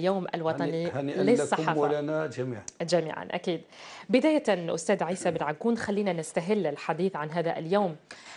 اليوم الوطني للصحافة ولنا جميعا جميعا أكيد بداية أستاذ عيسى بن عكون خلينا نستهل الحديث عن هذا اليوم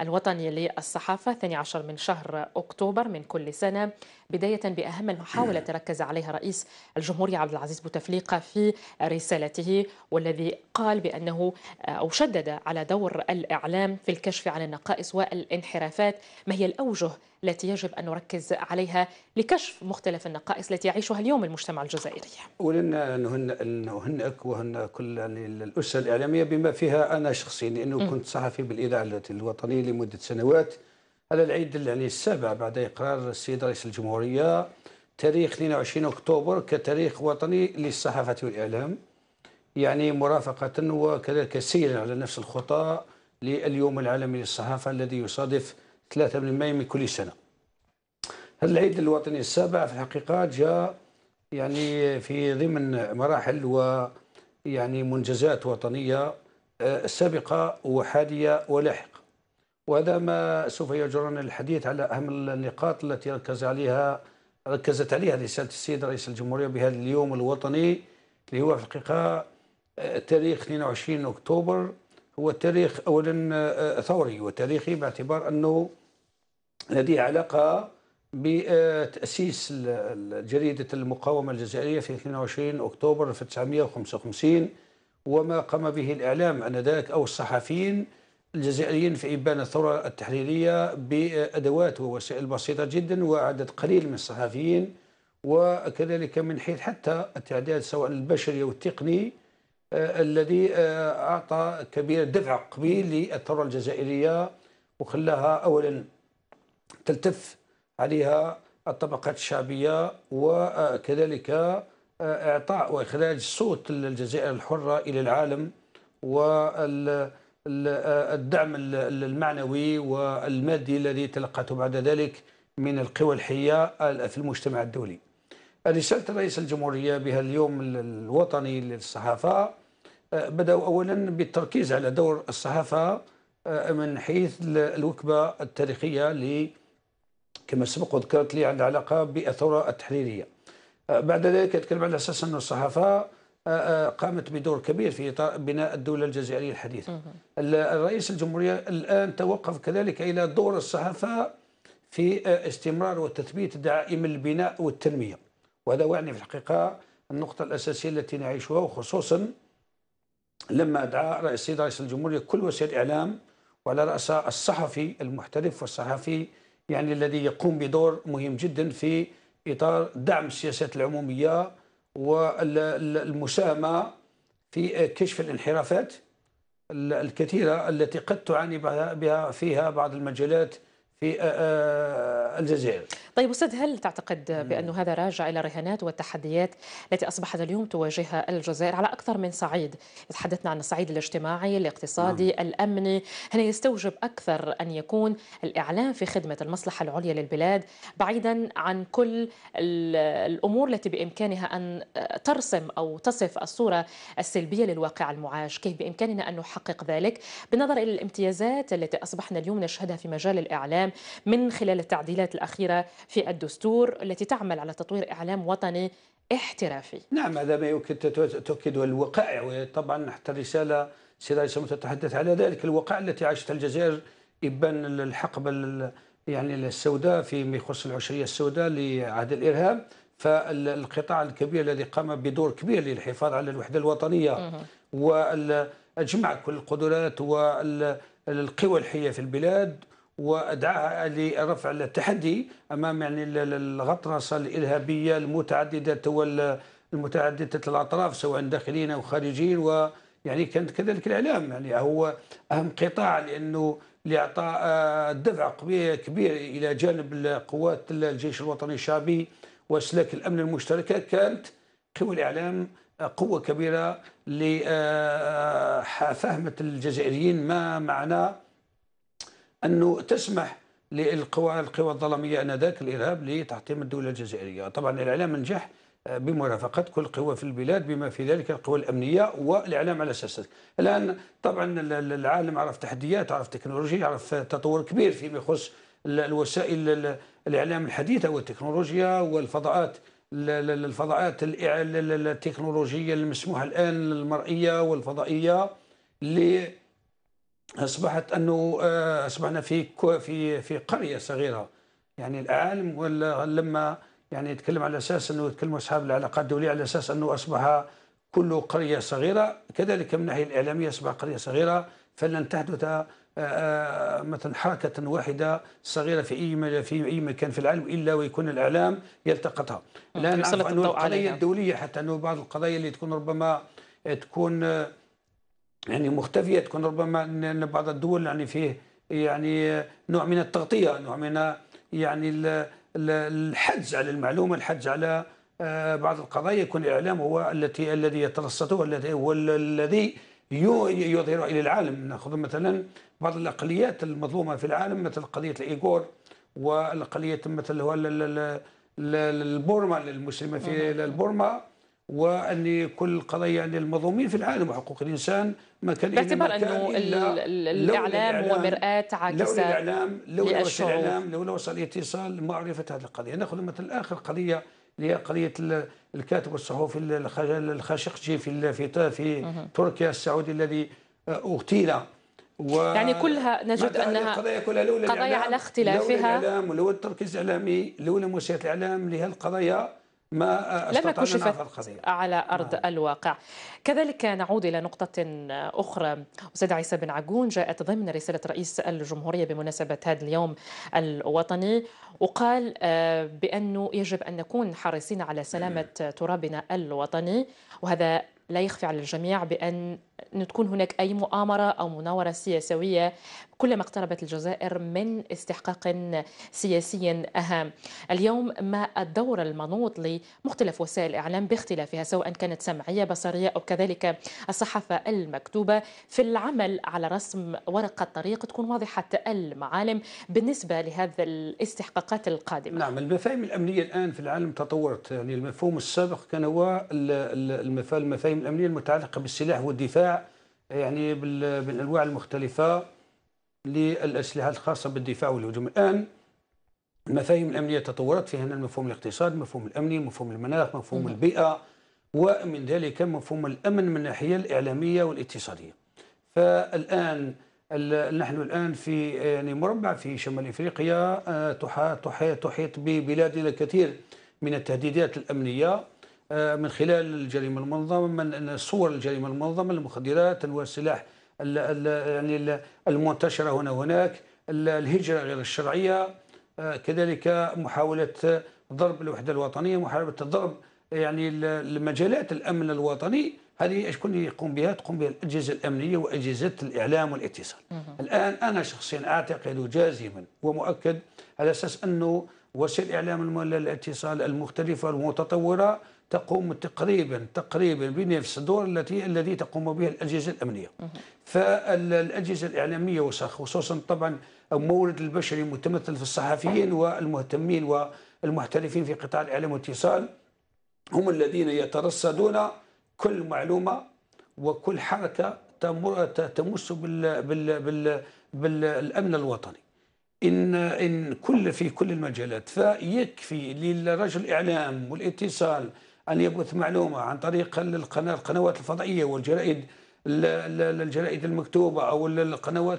الوطني للصحافة 12 من شهر أكتوبر من كل سنة بداية بأهم المحاولة تركز عليها رئيس الجمهورية عبد العزيز بوتفليقة في رسالته والذي قال بأنه أو شدد على دور الإعلام في الكشف عن النقائص والانحرافات ما هي الأوجه التي يجب أن نركز عليها لكشف مختلف النقائص التي يعيشها اليوم اليوم المجتمع الجزائري ولن انه هن وهن كل الاسره الاعلاميه بما فيها انا شخصيا لانه كنت صحفي بالاذاعه الوطنيه لمده سنوات على العيد يعني السابع بعد اقرار السيد رئيس الجمهوريه تاريخ 22 اكتوبر كتاريخ وطني للصحافه والاعلام يعني مرافقه وكذلك سيرا على نفس الخطى لليوم العالمي للصحافه الذي يصادف 3 من مايو من كل سنه. هذا العيد الوطني السابع في الحقيقه جاء يعني في ضمن مراحل ويعني منجزات وطنية آه، سابقة وحاديه ولاحقة وهذا ما سوف يجرنا الحديث على أهم النقاط التي ركز عليها ركزت عليها رسالة السيد رئيس الجمهورية بهذا اليوم الوطني اللي هو في الحقيقة تاريخ 22 أكتوبر هو تاريخ أولا آه، آه، ثوري وتاريخي باعتبار أنه لديه علاقة بتأسيس جريدة المقاومة الجزائرية في 22 أكتوبر 1955 وما قام به الإعلام آنذاك أو الصحفيين الجزائريين في إبان الثورة التحريرية بأدوات ووسائل بسيطة جدا وعدد قليل من الصحفيين وكذلك من حيث حتى التعداد سواء البشري أو التقني آه، الذي آه، أعطى كبير دفع قبيل للثورة الجزائرية وخلاها أولا تلتف عليها الطبقات الشعبية وكذلك آه، إعطاء وإخراج صوت الجزائر الحرة إلى العالم والدعم آه، المعنوي والمادي الذي تلقته بعد ذلك من القوى الحية في المجتمع الدولي رسالة رئيس الجمهورية بها اليوم الوطني للصحافة آه، بدأوا أولا بالتركيز على دور الصحافة من حيث الوكبة التاريخية كما سبق وذكرت لي عندها علاقه بالثوره التحريريه أه، بعد ذلك اتكلم على اساس ان الصحافه أه، أه، قامت بدور كبير في اطار بناء الدوله الجزائريه الحديثه. الرئيس الجمهوريه الان توقف كذلك الى دور الصحافه في استمرار وتثبيت دعائم البناء والتنميه. وهذا يعني في الحقيقه النقطه الاساسيه التي نعيشها وخصوصا لما دعا رئيس السيد رئيس الجمهوريه كل وسائل الاعلام وعلى راسها الصحفي المحترف والصحفي يعني الذي يقوم بدور مهم جدا في إطار دعم السياسات العمومية والمساهمة في كشف الانحرافات الكثيرة التي قد تعاني بها فيها بعض المجالات في آه، آه، الجزائر طيب أستاذ هل تعتقد بأن هذا راجع إلى الرهانات والتحديات التي أصبحت اليوم تواجهها الجزائر على أكثر من صعيد تحدثنا عن الصعيد الاجتماعي الاقتصادي مم. نعم. الأمني هنا يستوجب أكثر أن يكون الإعلام في خدمة المصلحة العليا للبلاد بعيدا عن كل الأمور التي بإمكانها أن ترسم أو تصف الصورة السلبية للواقع المعاش كيف بإمكاننا أن نحقق ذلك بالنظر إلى الامتيازات التي أصبحنا اليوم نشهدها في مجال الإعلام الإعلام من خلال التعديلات الأخيرة في الدستور التي تعمل على تطوير إعلام وطني احترافي نعم هذا ما تؤكد الوقائع وطبعا حتى الرسالة سيدة تتحدث على ذلك الوقائع التي عاشت الجزائر إبان الحقبة يعني السوداء فيما يخص العشرية السوداء لعهد الإرهاب فالقطاع الكبير الذي قام بدور كبير للحفاظ على الوحدة الوطنية وأجمع كل القدرات والقوى الحية في البلاد وادعاها لرفع التحدي امام يعني الغطرسه الارهابيه المتعدده والمتعددة الاطراف سواء داخليين او خارجيين ويعني كانت كذلك الاعلام يعني هو اهم قطاع لانه اللي اعطى آه، دفع كبير الى جانب قوات الجيش الوطني الشعبي واسلاك الامن المشتركه كانت قوى الاعلام آه، قوه كبيره لفهمه آه، الجزائريين ما معنى انه تسمح للقوى القوى الظلميه انذاك الارهاب لتحطيم الدوله الجزائريه، طبعا الاعلام نجح بمرافقة كل قوى في البلاد بما في ذلك القوى الأمنية والإعلام على أساس الآن طبعا العالم عرف تحديات عرف تكنولوجيا عرف تطور كبير فيما يخص الوسائل الإعلام الحديثة والتكنولوجيا والفضاءات الفضاءات التكنولوجية المسموحة الآن المرئية والفضائية اصبحت انه آه، اصبحنا في في في قريه صغيره يعني العالم ولا لما يعني يتكلم على اساس انه يتكلموا اصحاب العلاقات الدوليه على اساس انه اصبح كل قريه صغيره كذلك من الناحيه الاعلاميه اصبح قريه صغيره فلن تحدث آه، آه، مثلا حركة واحدة صغيرة في أي في أي مكان في العالم إلا ويكون الإعلام يلتقطها. لان القضايا الدولية حتى أنه بعض القضايا اللي تكون ربما تكون يعني مختفيه تكون ربما ان بعض الدول يعني فيه يعني نوع من التغطيه نوع من يعني الحجز على المعلومه الحجز على آه، بعض القضايا يكون الاعلام هو التي الذي يترصده والذي هو الذي يظهر الى العالم ناخذ مثلا بعض الاقليات المظلومه في العالم مثل قضيه الايغور والاقليه مثل هو البورما المسلمه في البورما وان كل قضيه يعني المظلومين في العالم وحقوق الانسان ما كان باعتبار انه الاعلام هو مراه عاكسه لولا الاعلام لولا وصل الاعلام لولا وسائل الاتصال معرفه هذه القضيه ناخذ مثلا اخر قضيه اللي هي قضيه الكاتب والصحفي الخاشقجي في في في تركيا السعودي الذي آه، اغتيل و يعني كلها نجد انها قضايا كلها لولا قضايا على اختلافها لولا الاعلام ولولا التركيز الاعلامي لولا موسسات الاعلام لهالقضايا ما لم كشفت على أرض ما. نعم. الواقع كذلك نعود إلى نقطة أخرى أستاذ عيسى بن عجون جاءت ضمن رسالة رئيس الجمهورية بمناسبة هذا اليوم الوطني وقال آه، بأنه يجب أن نكون حريصين على سلامة ترابنا الوطني وهذا لا يخفي على الجميع بأن تكون هناك أي مؤامرة أو مناورة سياسوية كلما اقتربت الجزائر من استحقاق سياسي أهم اليوم ما الدور المنوط لمختلف وسائل الإعلام باختلافها سواء كانت سمعية بصرية أو كذلك الصحافة المكتوبة في العمل على رسم ورقة طريق تكون واضحة المعالم بالنسبة لهذا الاستحقاقات القادمة نعم المفاهيم الأمنية الآن في العالم تطورت يعني المفهوم السابق كان هو المفاهيم الأمنية المتعلقة بالسلاح والدفاع يعني بالأنواع المختلفة للأسلحة الخاصة بالدفاع والهجوم الآن المفاهيم الأمنية تطورت فيها هنا المفهوم الاقتصاد مفهوم الأمني مفهوم المناخ مفهوم البيئة ومن ذلك مفهوم الأمن من الناحية الإعلامية والاقتصادية فالآن نحن الآن في يعني مربع في شمال إفريقيا آه، تحيط ببلادنا الكثير من التهديدات الأمنية آه، من خلال الجريمة المنظمة من صور الجريمة المنظمة المخدرات والسلاح يعني المنتشرة هنا وهناك الهجرة غير الشرعية آه، كذلك محاولة ضرب الوحدة الوطنية محاولة ضرب يعني المجالات الأمن الوطني هذه شكون يقوم بها؟ تقوم بها الأجهزة الأمنية وأجهزة الإعلام والاتصال. الآن أنا شخصيا أعتقد جازما ومؤكد على أساس أنه وسائل الإعلام الاتصال المختلفة المتطورة تقوم تقريبا تقريبا بنفس الدور التي الذي تقوم به الاجهزه الامنيه. فالاجهزه الاعلاميه وخصوصا طبعا مورد البشري متمثل في الصحفيين والمهتمين والمحترفين في قطاع الاعلام والاتصال هم الذين يترصدون كل معلومه وكل حركه تمر تمس بال بال بال بالامن الوطني. ان ان كل في كل المجالات فيكفي للرجل الاعلام والاتصال أن يبث معلومة عن طريق القنوات الفضائية والجرائد الجرائد المكتوبة أو القنوات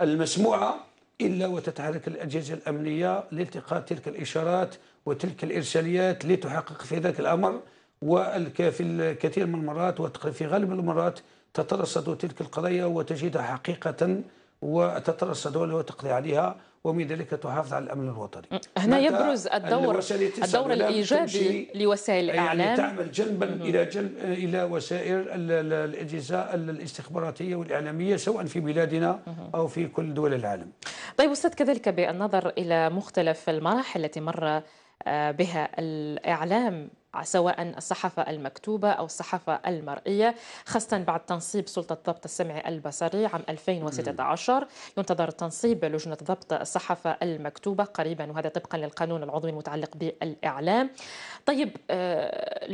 المسموعة إلا وتتحرك الأجهزة الأمنية لالتقاط تلك الإشارات وتلك الإرساليات لتحقق في ذاك الأمر وفي الكثير من المرات وفي غالب المرات تترصد تلك القضية وتجدها حقيقة وتترصد وتقضي عليها ومن ذلك تحافظ على الامن الوطني. هنا يبرز الدور الدور الايجابي لوسائل يعني الاعلام يعني تعمل جنبا مم. الى جنب الى وسائل الاجهزه الاستخباراتيه والاعلاميه سواء في بلادنا مم. او في كل دول العالم. طيب استاذ كذلك بالنظر الى مختلف المراحل التي مر آه، بها الاعلام سواء الصحافة المكتوبة أو الصحافة المرئية خاصة بعد تنصيب سلطة ضبط السمع البصري عام 2016 ينتظر تنصيب لجنة ضبط الصحافة المكتوبة قريبا وهذا طبقا للقانون العضوي المتعلق بالإعلام طيب آه،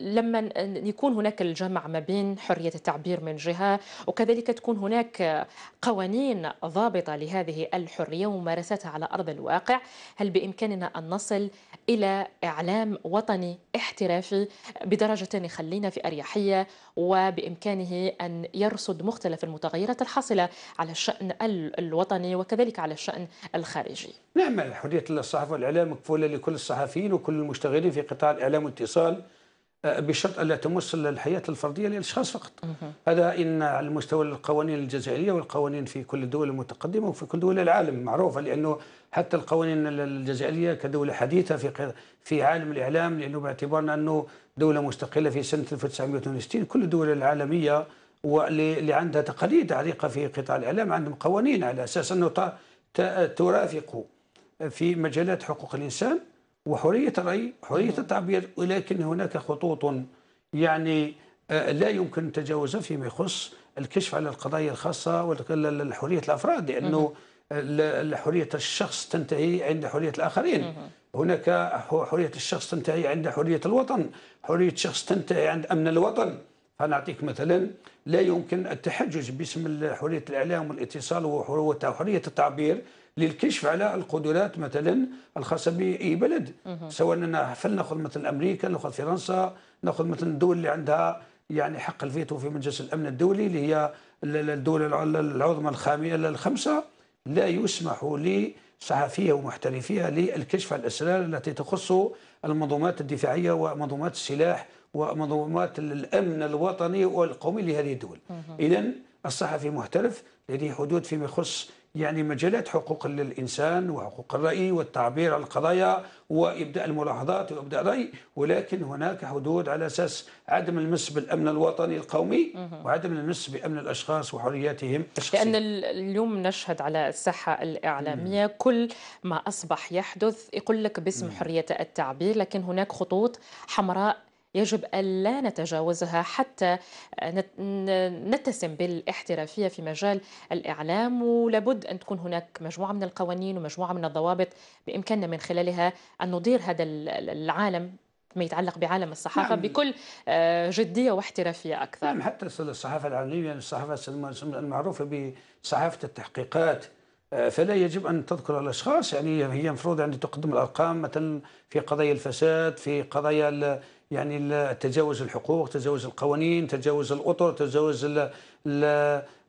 لما يكون هناك الجمع ما بين حرية التعبير من جهة وكذلك تكون هناك قوانين ضابطة لهذه الحرية وممارستها على أرض الواقع هل بإمكاننا أن نصل إلى إعلام وطني احترافي بدرجة يخلينا في أريحية وبإمكانه أن يرصد مختلف المتغيرات الحاصلة على الشأن الوطني وكذلك على الشأن الخارجي نعم حرية الصحافة والإعلام مكفولة لكل الصحفيين وكل المشتغلين في قطاع الإعلام والاتصال آه، بشرط الا تمس الحياه الفرديه للاشخاص فقط. هذا ان على مستوى القوانين الجزائريه والقوانين في كل الدول المتقدمه وفي كل دول العالم معروفه لانه حتى القوانين الجزائريه كدوله حديثه في في عالم الاعلام لانه باعتبارنا انه دوله مستقله في سنه 1962 كل الدول العالميه واللي عندها تقاليد عريقه في قطاع الاعلام عندهم قوانين على اساس انه ترافق في مجالات حقوق الانسان وحرية الرأي حرية التعبير ولكن هناك خطوط يعني آه، لا يمكن تجاوزها فيما يخص الكشف على القضايا الخاصة وحرية الأفراد لأنه حرية الشخص تنتهي عند حرية الآخرين هناك حرية الشخص تنتهي عند حرية الوطن حرية الشخص تنتهي عند أمن الوطن فنعطيك مثلا لا يمكن التحجج باسم حرية الإعلام والاتصال وحرية التعبير للكشف على القدرات مثلا الخاصه باي بلد سواء اننا فلناخذ ناخذ مثلا امريكا ناخذ فرنسا ناخذ مثلا الدول اللي عندها يعني حق الفيتو في مجلس الامن الدولي اللي هي الدول العظمى الخمسه لا يسمح لصحفيه صحفية ومحترفيها للكشف عن الأسرار التي تخص المنظومات الدفاعية ومنظومات السلاح ومنظومات الأمن الوطني والقومي لهذه الدول إذا الصحفي محترف لديه حدود فيما يخص يعني مجالات حقوق الإنسان وحقوق الرأي والتعبير عن القضايا وإبداء الملاحظات وإبداء الرأي ولكن هناك حدود على أساس عدم المس بالأمن الوطني القومي وعدم المس بأمن الأشخاص وحرياتهم الشخصية لأن اليوم نشهد على الساحة الإعلامية مم. كل ما أصبح يحدث يقول لك باسم مم. حرية التعبير لكن هناك خطوط حمراء يجب ألا نتجاوزها حتى نتسم بالاحترافية في مجال الإعلام ولابد أن تكون هناك مجموعة من القوانين ومجموعة من الضوابط بإمكاننا من خلالها أن ندير هذا العالم ما يتعلق بعالم الصحافه نعم. بكل آه، جديه واحترافيه اكثر. نعم حتى الصحافه العالميه الصحافه المعروفه بصحافه التحقيقات آه، فلا يجب ان تذكر الاشخاص يعني هي المفروض يعني تقدم الارقام مثلا في قضايا الفساد في قضايا يعني تجاوز الحقوق تجاوز القوانين تجاوز الاطر تجاوز ال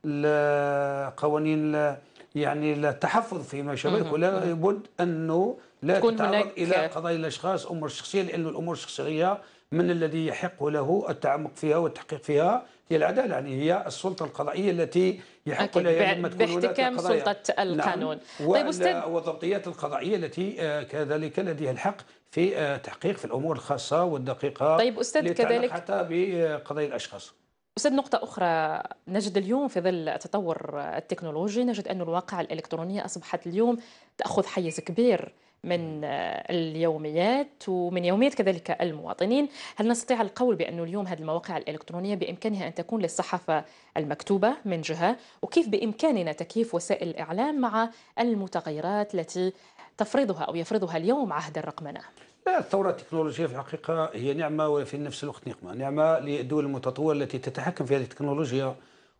ال قوانين يعني التحفظ فيما شابه ولا بد انه لا تتعرض الى قضايا الاشخاص امور شخصيه لانه الامور الشخصيه من الذي يحق له التعمق فيها والتحقيق فيها هي العداله يعني هي السلطه القضائيه التي يحق لها لما تكون باحتكام سلطه القانون نعم. طيب استاذ والضبطيات القضائيه التي آه، كذلك لديها الحق في آه، تحقيق في الامور الخاصه والدقيقه طيب استاذ كذلك حتى بقضايا الاشخاص أستاذ نقطة أخرى نجد اليوم في ظل التطور التكنولوجي نجد أن الواقع الإلكترونية أصبحت اليوم تأخذ حيز كبير من آه، اليوميات ومن يوميات كذلك المواطنين هل نستطيع القول بأن اليوم هذه المواقع الإلكترونية بإمكانها أن تكون للصحافة المكتوبة من جهة وكيف بإمكاننا تكييف وسائل الإعلام مع المتغيرات التي تفرضها أو يفرضها اليوم عهد الرقمنة لا الثورة التكنولوجية في الحقيقة هي نعمة وفي نفس الوقت نقمة نعمة للدول المتطورة التي تتحكم في هذه التكنولوجيا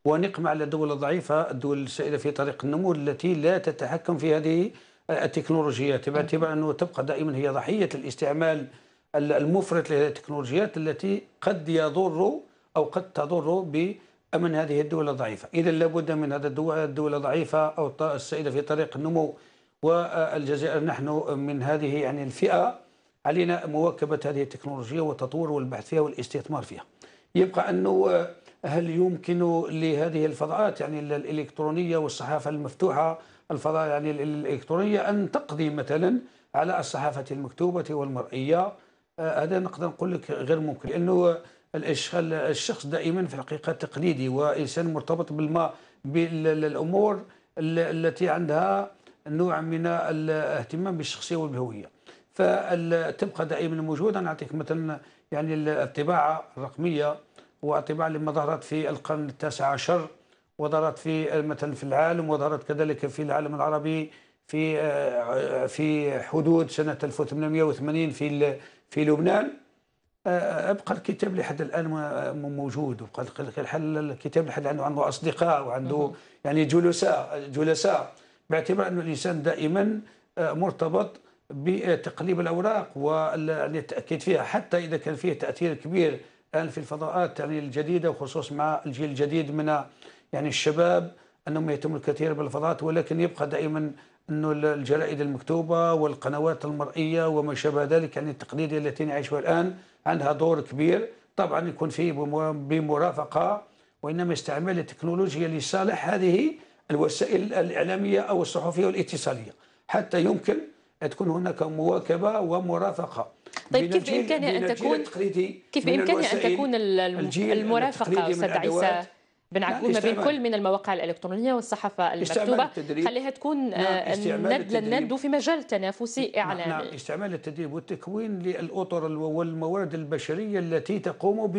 ونقمة على الدول الضعيفة الدول السائلة في طريق النمو التي لا تتحكم في هذه التكنولوجيات باعتبار نعم. أنه تبقى دائما هي ضحية الاستعمال المفرط لهذه التكنولوجيات التي قد يضر أو قد تضر بأمن هذه الدول الضعيفة إذا لابد من هذا الدول, الدول الضعيفة أو السائدة في طريق النمو والجزائر نحن من هذه يعني الفئة علينا مواكبة هذه التكنولوجيا والتطور والبحث فيها والاستثمار فيها يبقى أنه هل يمكن لهذه الفضاءات يعني الإلكترونية والصحافة المفتوحة الفضاء يعني الإلكترونية أن تقضي مثلا على الصحافة المكتوبة والمرئية آه، هذا نقدر نقول لك غير ممكن لأنه الاشغال الشخص دائما في الحقيقه تقليدي وانسان مرتبط بالما بالامور التي عندها نوع من الاهتمام بالشخصيه والهويه فتبقى دائما موجوده نعطيك مثلا يعني الطباعه الرقميه واتباع لما ظهرت في القرن التاسع عشر وظهرت في مثلا في العالم وظهرت كذلك في العالم العربي في آه، في حدود سنه 1880 في في لبنان آه، ابقى الكتاب لحد الان موجود وابقى الكتاب لحد الان عنده اصدقاء وعنده يعني جلساء جلساء باعتبار انه الانسان دائما آه، مرتبط بتقليب الاوراق والتاكيد فيها حتى اذا كان فيه تاثير كبير الان في الفضاءات يعني الجديده وخصوص مع الجيل الجديد من يعني الشباب انهم يهتموا الكثير بالفضاءات ولكن يبقى دائما انه الجرائد المكتوبه والقنوات المرئيه وما شابه ذلك يعني التقليديه التي نعيشها الان عندها دور كبير طبعا يكون فيه بمرافقه وانما استعمال التكنولوجيا لصالح هذه الوسائل الاعلاميه او الصحفيه والاتصاليه حتى يمكن تكون هناك مواكبه ومرافقه طيب كيف بامكانها ان تكون كيف بامكانها ان تكون المرافقه استاذ عيسى بن نعم، عكون ما بين كل من المواقع الالكترونيه والصحافه المكتوبه خليها تكون نعم، آه، ند للند في مجال تنافسي نعم، اعلامي نعم استعمال التدريب والتكوين للاطر والموارد البشريه التي تقوم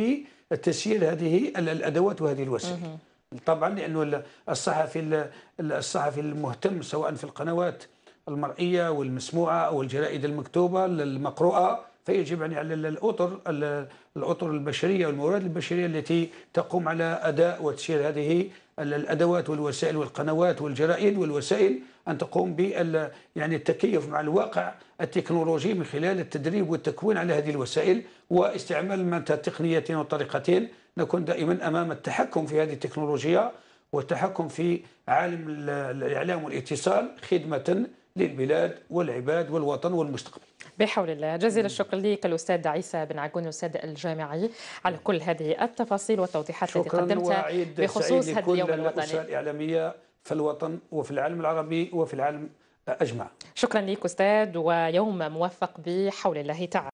بتسيير هذه الادوات وهذه الوسائل طبعا لانه الصحفي الصحفي المهتم سواء في القنوات المرئيه والمسموعه او الجرائد المكتوبه المقروءه فيجب أن على الأطر الأطر البشرية والموارد البشرية التي تقوم على أداء وتسيير هذه الأدوات والوسائل والقنوات والجرائد والوسائل أن تقوم ب يعني التكيف مع الواقع التكنولوجي من خلال التدريب والتكوين على هذه الوسائل واستعمال ما تقنيتين وطريقتين نكون دائما أمام التحكم في هذه التكنولوجيا والتحكم في عالم الإعلام والاتصال خدمة للبلاد والعباد والوطن والمستقبل بحول الله جزيل الشكر لك الأستاذ عيسى بن عقون الأستاذ الجامعي على كل هذه التفاصيل والتوضيحات التي قدمتها بخصوص هذا اليوم الوطني شكرا الإعلامية في الوطن وفي العالم العربي وفي العالم أجمع شكرا لك أستاذ ويوم موفق بحول الله تعالى